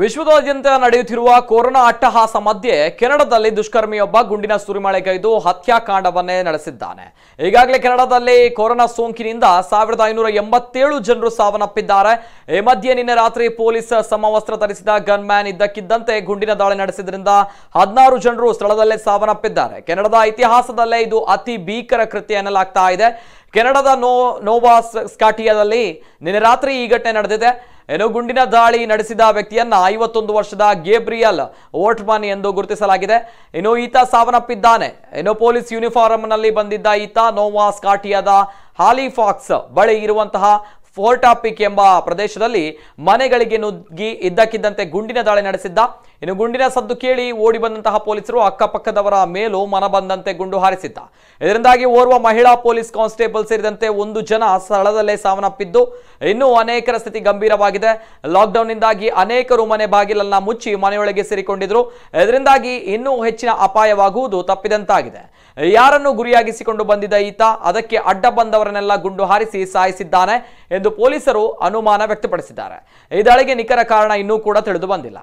ವಿಶ್ವದಾದ್ಯಂತ ನಡೆಯುತ್ತಿರುವ ಕೊರೋನಾ ಅಟ್ಟಹಾಸ ಮಧ್ಯೆ ಕೆನಡಾದಲ್ಲಿ ದುಷ್ಕರ್ಮಿಯೊಬ್ಬ ಗುಂಡಿನ ಸುರಿಮಳೆಗೈದು ಹತ್ಯಾಕಾಂಡವನ್ನೇ ನಡೆಸಿದ್ದಾನೆ ಈಗಾಗಲೇ ಕೆನಡಾದಲ್ಲಿ ಕೊರೋನಾ ಸೋಂಕಿನಿಂದ ಸಾವಿರದ ಐನೂರ ಎಂಬತ್ತೇಳು ಜನರು ಸಾವನ್ನಪ್ಪಿದ್ದಾರೆ ಈ ಮಧ್ಯೆ ನಿನ್ನೆ ರಾತ್ರಿ ಪೊಲೀಸ್ ಸಮವಸ್ತ್ರ ಧರಿಸಿದ ಗನ್ಮ್ಯಾನ್ ಇದ್ದಕ್ಕಿದ್ದಂತೆ ಗುಂಡಿನ ದಾಳಿ ನಡೆಸಿದ್ರಿಂದ ಹದಿನಾರು ಜನರು ಸ್ಥಳದಲ್ಲೇ ಸಾವನ್ನಪ್ಪಿದ್ದಾರೆ ಕೆನಡಾದ ಇತಿಹಾಸದಲ್ಲೇ ಇದು ಅತಿ ಭೀಕರ ಕೃತ್ಯ ಎನ್ನಲಾಗ್ತಾ ಇದೆ ಕೆನಡಾದ ನೋ ನೋವಾ ಸ್ಕಾಟಿಯಾದಲ್ಲಿ ನಿನ್ನೆ ರಾತ್ರಿ ಈ ಘಟನೆ ನಡೆದಿದೆ ಏನು ಗುಂಡಿನ ದಾಳಿ ನಡೆಸಿದ ವ್ಯಕ್ತಿಯನ್ನ ಐವತ್ತೊಂದು ವರ್ಷದ ಗೇಬ್ರಿಯಲ್ ಓಟ್ಮನ್ ಎಂದು ಗುರುತಿಸಲಾಗಿದೆ ಇನ್ನು ಈತ ಸಾವನ್ನಪ್ಪಿದ್ದಾನೆ ಇನ್ನು ಪೊಲೀಸ್ ಯೂನಿಫಾರ್ಮ್ನಲ್ಲಿ ಬಂದಿದ್ದ ಈತ ನೋವಾ ಸ್ಕಾಟಿಯಾದ ಹಾಲಿಫಾಕ್ಸ್ ಬಳಿ ಇರುವಂತಹ ಫೋರ್ಟಾಪಿಕ್ ಟಾಪಿಕ್ ಎಂಬ ಪ್ರದೇಶದಲ್ಲಿ ಮನೆಗಳಿಗೆ ನುಗ್ಗಿ ಇದ್ದಕ್ಕಿದ್ದಂತೆ ಗುಂಡಿನ ದಾಳಿ ನಡೆಸಿದ್ದ ಇನ್ನು ಗುಂಡಿನ ಸದ್ದು ಕೇಳಿ ಓಡಿ ಬಂದಂತಹ ಪೊಲೀಸರು ಅಕ್ಕಪಕ್ಕದವರ ಮೇಲೂ ಮನ ಬಂದಂತೆ ಗುಂಡು ಹಾರಿಸಿದ್ದ ಇದರಿಂದಾಗಿ ಓರ್ವ ಮಹಿಳಾ ಪೊಲೀಸ್ ಕಾನ್ಸ್ಟೇಬಲ್ ಸೇರಿದಂತೆ ಒಂದು ಜನ ಸ್ಥಳದಲ್ಲೇ ಸಾವನ್ನಪ್ಪಿದ್ದು ಇನ್ನೂ ಅನೇಕರ ಸ್ಥಿತಿ ಗಂಭೀರವಾಗಿದೆ ನಿಂದಾಗಿ ಅನೇಕರು ಮನೆ ಬಾಗಿಲನ್ನ ಮುಚ್ಚಿ ಮನೆಯೊಳಗೆ ಸೇರಿಕೊಂಡಿದ್ರು ಇದರಿಂದಾಗಿ ಇನ್ನೂ ಹೆಚ್ಚಿನ ಅಪಾಯವಾಗುವುದು ತಪ್ಪಿದಂತಾಗಿದೆ ಯಾರನ್ನು ಗುರಿಯಾಗಿಸಿಕೊಂಡು ಬಂದಿದ್ದ ಈತ ಅದಕ್ಕೆ ಅಡ್ಡ ಬಂದವರನ್ನೆಲ್ಲ ಗುಂಡು ಹಾರಿಸಿ ಸಾಯಿಸಿದ್ದಾನೆ ಎಂದು ಪೊಲೀಸರು ಅನುಮಾನ ವ್ಯಕ್ತಪಡಿಸಿದ್ದಾರೆ ಈ ದಾಳಿಗೆ ನಿಖರ ಕಾರಣ ಇನ್ನೂ ಕೂಡ ತಿಳಿದು ಬಂದಿಲ್ಲ